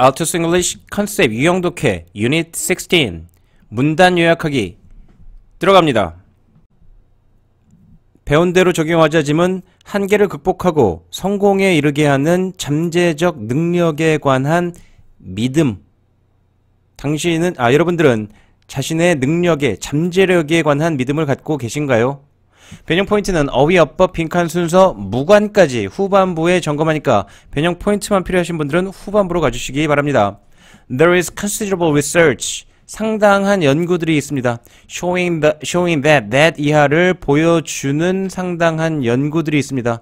Altus English 컨셉 유형독해 유닛 16 문단 요약하기 들어갑니다. 배운 대로 적용하자 짐은 한계를 극복하고 성공에 이르게 하는 잠재적 능력에 관한 믿음 당신은 아 여러분들은 자신의 능력에 잠재력에 관한 믿음을 갖고 계신가요? 변형 포인트는 어휘, 어법, 빈칸 순서, 무관까지 후반부에 점검하니까 변형 포인트만 필요하신 분들은 후반부로 가주시기 바랍니다. There is considerable research. 상당한 연구들이 있습니다. showing, the, showing that, that 이하를 보여주는 상당한 연구들이 있습니다.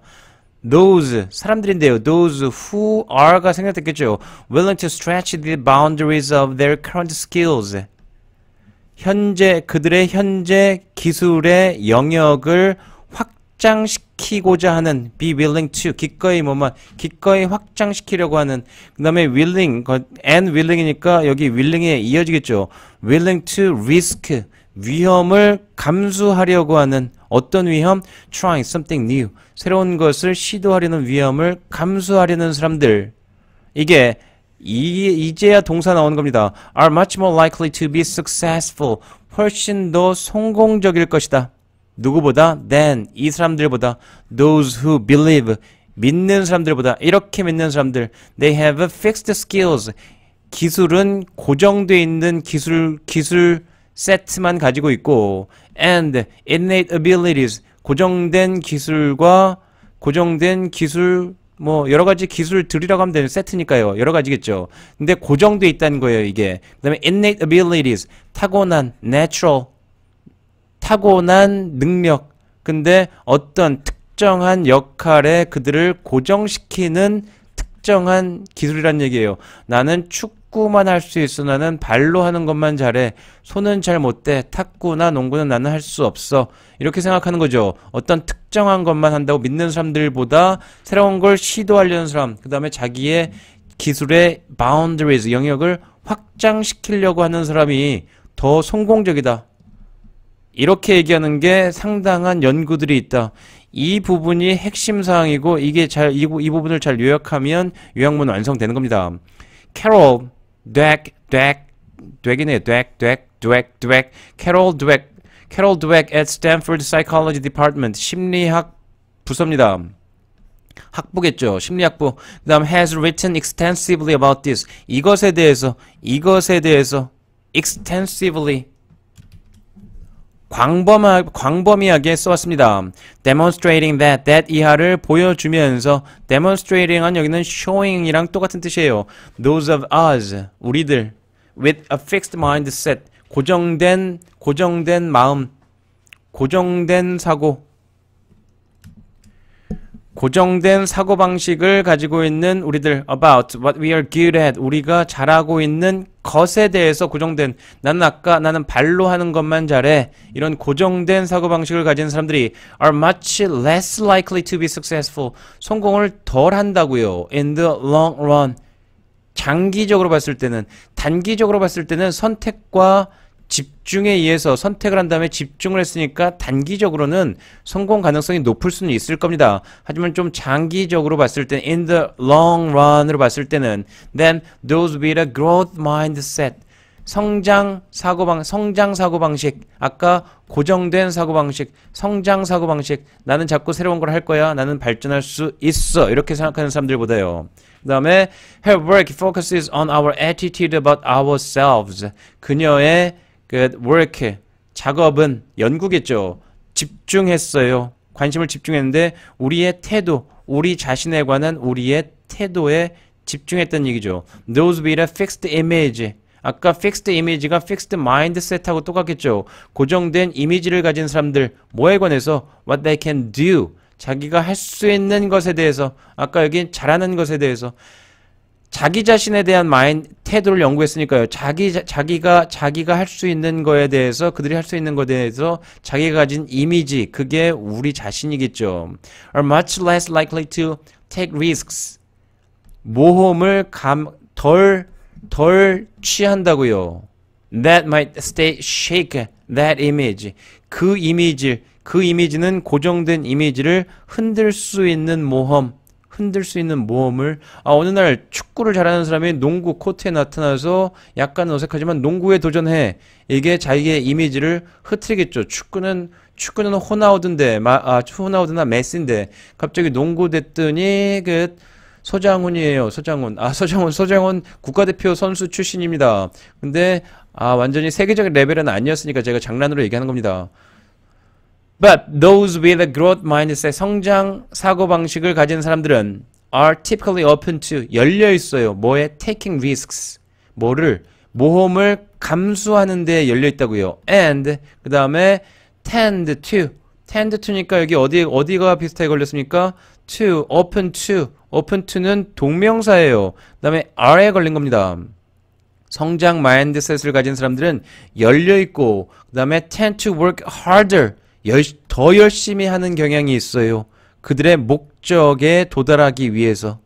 those 사람들인데요. those who are가 생략됐겠죠. willing to stretch the boundaries of their current skills 현재 그들의 현재 기술의 영역을 확장시키고자 하는 be willing to 기꺼이 뭐만 기꺼이 확장시키려고 하는 그다음에 willing and willing이니까 여기 willing에 이어지겠죠. willing to risk 위험을 감수하려고 하는 어떤 위험? trying something new 새로운 것을 시도하려는 위험을 감수하려는 사람들 이게 이, 이제야 동사 나오는 겁니다. are much more likely to be successful. 훨씬 더 성공적일 것이다. 누구보다? than, 이 사람들보다. those who believe, 믿는 사람들보다. 이렇게 믿는 사람들. they have fixed skills. 기술은 고정되어 있는 기술, 기술 세트만 가지고 있고 and innate abilities, 고정된 기술과 고정된 기술 뭐 여러 가지 기술들이라고 하면 되는 세트니까요. 여러 가지겠죠. 근데 고정돼 있다는 거예요, 이게. 그다음에 innate abilities, 타고난 natural 타고난 능력. 근데 어떤 특정한 역할에 그들을 고정시키는 특정한 기술이란 얘기예요. 나는 축구만 할 수 있어. 나는 발로 하는 것만 잘해. 손은 잘 못돼. 탁구나 농구는 나는 할 수 없어. 이렇게 생각하는 거죠. 어떤 특정한 것만 한다고 믿는 사람들보다 새로운 걸 시도하려는 사람, 그 다음에 자기의 기술의 바운드리즈 영역을 확장시키려고 하는 사람이 더 성공적이다. 이렇게 얘기하는 게 상당한 연구들이 있다. 이 부분이 핵심 사항이고 이게 잘이 부분을 잘 요약하면 요약문 완성되는 겁니다. Carol, Dweck, Dweck, Dweck이네. Dweck, Dweck, Dweck, Dweck. Carol Dweck, Carol Dweck at Stanford Psychology Department 심리학 부서입니다. 학부겠죠. 심리학부. 그 다음 has written extensively about this. 이것에 대해서, 이것에 대해서 extensively 광범하, 광범위하게 써왔습니다. demonstrating that, that 이하를 보여주면서 demonstrating은 여기는 showing이랑 똑같은 뜻이에요. those of us, 우리들 with a fixed mindset, 고정된, 고정된 마음, 고정된 사고 고정된 사고방식을 가지고 있는 우리들 about what we are good at 우리가 잘하고 있는 것에 대해서 고정된 나는 아까 나는 발로 하는 것만 잘해 이런 고정된 사고방식을 가진 사람들이 are much less likely to be successful 성공을 덜 한다고요 in the long run 장기적으로 봤을 때는 단기적으로 봤을 때는 선택과 집중에 의해서 선택을 한 다음에 집중을 했으니까 단기적으로는 성공 가능성이 높을 수는 있을 겁니다. 하지만 좀 장기적으로 봤을 때는 in the long run으로 봤을 때는 then those with a growth mindset 성장 사고방 성장 사고방식 아까 고정된 사고방식 성장 사고방식 나는 자꾸 새로운 걸 할 거야 나는 발전할 수 있어 이렇게 생각하는 사람들보다요 그 다음에 her work focuses on our attitude about ourselves 그녀의 그 work 작업은 연구겠죠. 집중했어요. 관심을 집중했는데 우리의 태도, 우리 자신에 관한 우리의 태도에 집중했던 얘기죠. Those be a fixed image. 아까 fixed image가 fixed mindset하고 똑같겠죠. 고정된 이미지를 가진 사람들 뭐에 관해서 what they can do 자기가 할 수 있는 것에 대해서 아까 여기 잘하는 것에 대해서 자기 자신에 대한 마인 드 태도를 연구했으니까요. 자기 자, 자기가 자기가 할 수 있는 거에 대해서 그들이 할 수 있는 것에 대해서 자기가 가진 이미지 그게 우리 자신이겠죠. are much less likely to take risks. 모험을 덜덜 덜 취한다고요. That might stay shake that image. 그 이미지 그 이미지는 고정된 이미지를 흔들 수 있는 모험 흔들 수 있는 모험을 아 어느 날 축구를 잘하는 사람이 농구 코트에 나타나서 약간 어색하지만 농구에 도전해 이게 자기의 이미지를 흐트리겠죠 축구는 축구는 호나우드인데 마, 아 호나우드나 메시인데 갑자기 농구 됐더니 그 서장훈이에요. 서장훈. 아, 서장훈. 서장훈 국가대표 선수 출신입니다. 근데, 아, 완전히 세계적인 레벨은 아니었으니까 제가 장난으로 얘기하는 겁니다. But those with a growth mindset, 성장 사고방식을 가진 사람들은 are typically open to, 열려있어요. 뭐에? taking risks. 뭐를? 모험을 감수하는 데 열려있다고요. and, 그 다음에 tend to. tend to니까 여기 어디, 어디가 비슷하게 걸렸습니까? to, open to. open to는 동명사예요. 그 다음에 are에 걸린 겁니다. 성장 마인드셋을 가진 사람들은 열려있고 그 다음에 tend to work harder 열, 더 열심히 하는 경향이 있어요. 그들의 목적에 도달하기 위해서.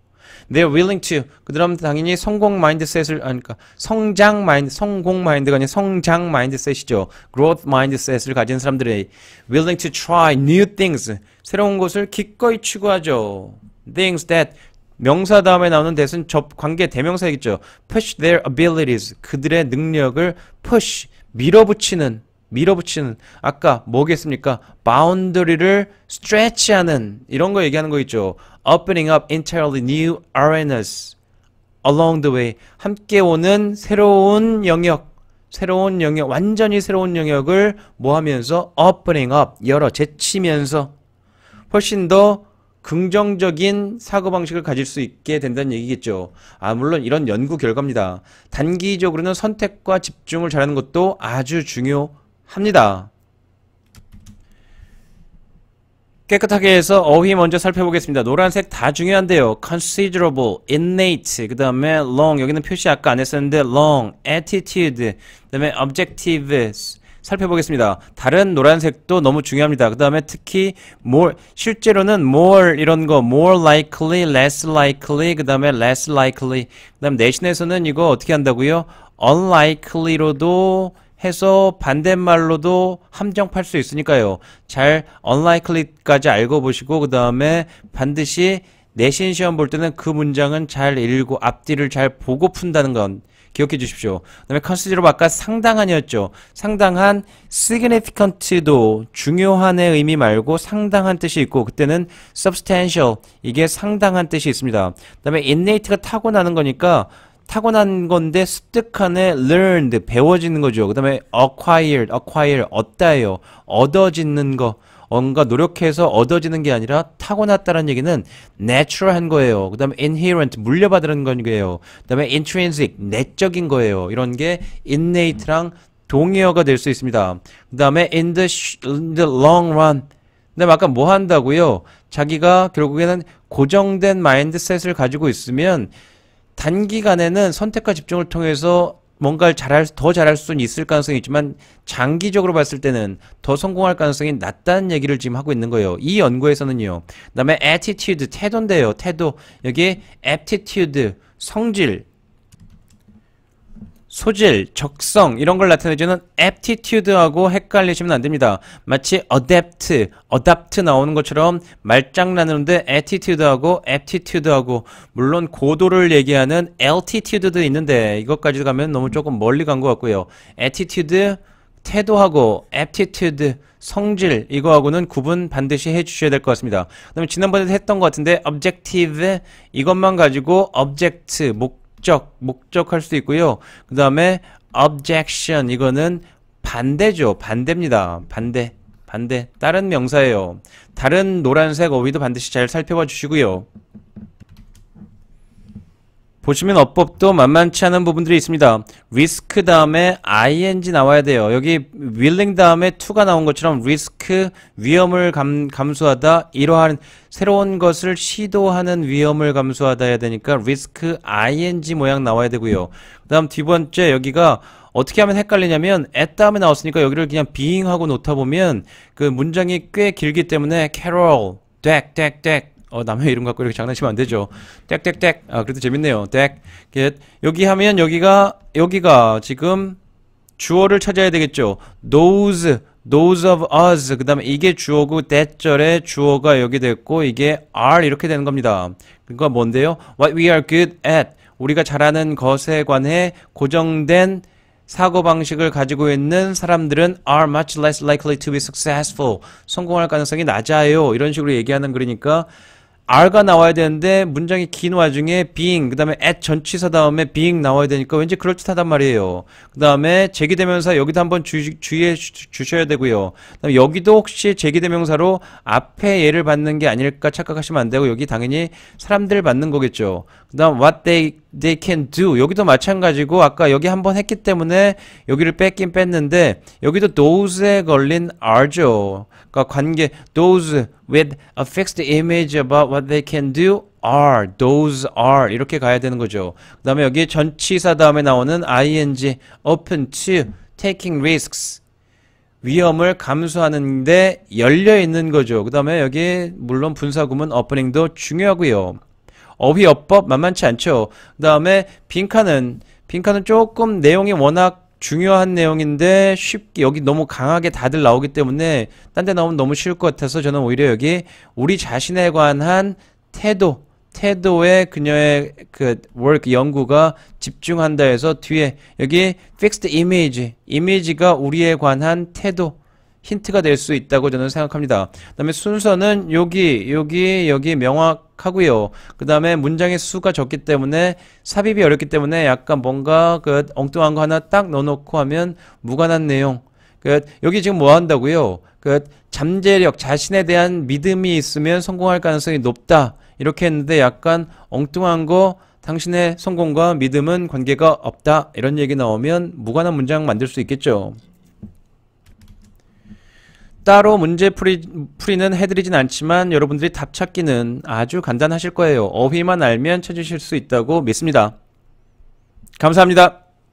They're willing to. 그들은 당연히 성공 마인드셋을, 아니, 그러니까 성장 마인드, 성공 마인드가 아니라 성장 마인드셋이죠. growth 마인드셋을 가진 사람들의 willing to try new things. 새로운 것을 기꺼이 추구하죠. things that 명사 다음에 나오는 대신 접 관계 대명사겠죠. push their abilities. 그들의 능력을 push 밀어붙이는 밀어붙이는 아까 뭐겠습니까? 바운더리를 스트레치하는 이런 거 얘기하는 거 있죠. opening up entirely new arenas along the way 함께 오는 새로운 영역 새로운 영역 완전히 새로운 영역을 뭐 하면서 opening up 열어 제치면서 훨씬 더 긍정적인 사고방식을 가질 수 있게 된다는 얘기겠죠. 아, 물론 이런 연구 결과입니다. 단기적으로는 선택과 집중을 잘하는 것도 아주 중요 합니다. 깨끗하게 해서 어휘 먼저 살펴보겠습니다. 노란색 다 중요한데요. considerable, innate, 그 다음에 long, 여기는 표시 아까 안 했었는데 long, attitude, 그 다음에 o b j e c t i v e 살펴보겠습니다. 다른 노란색도 너무 중요합니다. 그 다음에 특히 more 실제로는 more 이런 거 more likely, less likely, 그 다음에 less likely. 그 다음 에 내신에서는 이거 어떻게 한다고요? unlikely로도 해서 반대말로도 함정 팔 수 있으니까요. 잘 unlikely까지 알고 보시고 그 다음에 반드시 내신 시험 볼 때는 그 문장은 잘 읽고 앞뒤를 잘 보고 푼다는 건 기억해 주십시오. 그 다음에 c o n s i d e r 아까 상당한이었죠. 상당한 significant도 중요한의 의미 말고 상당한 뜻이 있고 그때는 substantial 이게 상당한 뜻이 있습니다. 그 다음에 innate가 타고나는 거니까 타고난 건데 습득하네 learned 배워지는 거죠. 그다음에 acquired acquire 얻다요 얻어지는 거 뭔가 노력해서 얻어지는 게 아니라 타고났다는 라 얘기는 natural한 거예요. 그 다음에 inherent, 물려받은 거예요. 그 다음에 intrinsic, 내적인 거예요. 이런 게 innate랑 동의어가 될 수 있습니다. 그 다음에 in the, in the long run. 그다 아까 뭐 한다고요? 자기가 결국에는 고정된 마인드셋을 가지고 있으면 단기간에는 선택과 집중을 통해서 뭔가를 잘할 더 잘할 수는 있을 가능성이 있지만 장기적으로 봤을 때는 더 성공할 가능성이 낮다는 얘기를 지금 하고 있는 거예요. 이 연구에서는요. 그다음에 attitude 태도인데요. 태도 여기에 aptitude 성질 소질, 적성 이런 걸 나타내주는 aptitude하고 헷갈리시면 안됩니다. 마치 adapt, adapt 나오는 것처럼 말장 난누는데 attitude하고 aptitude하고 물론 고도를 얘기하는 altitude도 있는데 이것까지 가면 너무 조금 멀리 간 것 같고요. attitude, 태도하고 aptitude, 성질 이거하고는 구분 반드시 해주셔야 될 것 같습니다. 그 다음에 지난번에 도 했던 것 같은데 objective 이것만 가지고 object, 목 목적, 목적할 수 있고요. 그 다음에 objection 이거는 반대죠. 반대입니다. 반대. 반대. 다른 명사예요. 다른 노란색 어휘도 반드시 잘 살펴봐 주시고요. 보시면 어법도 만만치 않은 부분들이 있습니다. risk 다음에 ing 나와야 돼요. 여기 willing 다음에 to가 나온 것처럼 risk 위험을 감, 감수하다 이러한 새로운 것을 시도하는 위험을 감수하다 해야 되니까 risk ing 모양 나와야 되고요. 그 다음 두 번째 여기가 어떻게 하면 헷갈리냐면 at 다음에 나왔으니까 여기를 그냥 being 하고 놓다 보면 그 문장이 꽤 길기 때문에 carol, 덱, 덱, 덱 어, 남의 이름 갖고 이렇게 장난치면 안 되죠. 땡땡땡. 아, 그래도 재밌네요. 땡. g 여기 하면 여기가, 여기가 지금 주어를 찾아야 되겠죠. those, those of us. 그 다음에 이게 주어고, t 절에 주어가 여기 됐고, 이게 are 이렇게 되는 겁니다. 그러니까 뭔데요? what we are good at. 우리가 잘하는 것에 관해 고정된 사고방식을 가지고 있는 사람들은 are much less likely to be successful. 성공할 가능성이 낮아요. 이런 식으로 얘기하는 그러니까 R가 나와야 되는데 문장이 긴 와중에 being 그 다음에 at 전치사 다음에 being 나와야 되니까 왠지 그럴듯하단 말이에요 그 다음에 제기대명사 여기도 한번 주, 주의해 주, 주셔야 되고요 그다음에 여기도 혹시 제기대명사로 앞에 예를 받는 게 아닐까 착각하시면 안 되고 여기 당연히 사람들 받는 거겠죠 그 다음 what they they can do 여기도 마찬가지고 아까 여기 한번 했기 때문에 여기를 뺐긴 뺐는데 여기도 those에 걸린 are죠 그러니까 관계 those with a fixed image about what they can do are, those are 이렇게 가야 되는 거죠 그 다음에 여기 전치사 다음에 나오는 ing open to taking risks 위험을 감수하는데 열려있는 거죠 그 다음에 여기 물론 분사구문 opening도 중요하고요 어휘어법 만만치 않죠. 그 다음에 빈칸은 빈칸은 조금 내용이 워낙 중요한 내용인데 쉽게 여기 너무 강하게 다들 나오기 때문에 딴 데 나오면 너무 쉬울 것 같아서 저는 오히려 여기 우리 자신에 관한 태도 태도에 그녀의 그 work 그 연구가 집중한다 해서 뒤에 여기 fixed image 이미지가 우리에 관한 태도 힌트가 될 수 있다고 저는 생각합니다. 그 다음에 순서는 여기, 여기, 여기 명확하고요. 그 다음에 문장의 수가 적기 때문에 삽입이 어렵기 때문에 약간 뭔가 그 엉뚱한 거 하나 딱 넣어놓고 하면 무관한 내용. 그 여기 지금 뭐 한다고요? 그 잠재력, 자신에 대한 믿음이 있으면 성공할 가능성이 높다. 이렇게 했는데 약간 엉뚱한 거 당신의 성공과 믿음은 관계가 없다. 이런 얘기 나오면 무관한 문장 만들 수 있겠죠. 따로 문제 풀이, 는 해드리진 않지만 여러분들이 답 찾기는 아주 간단하실 거예요. 어휘만 알면 찾으실 수 있다고 믿습니다. 감사합니다.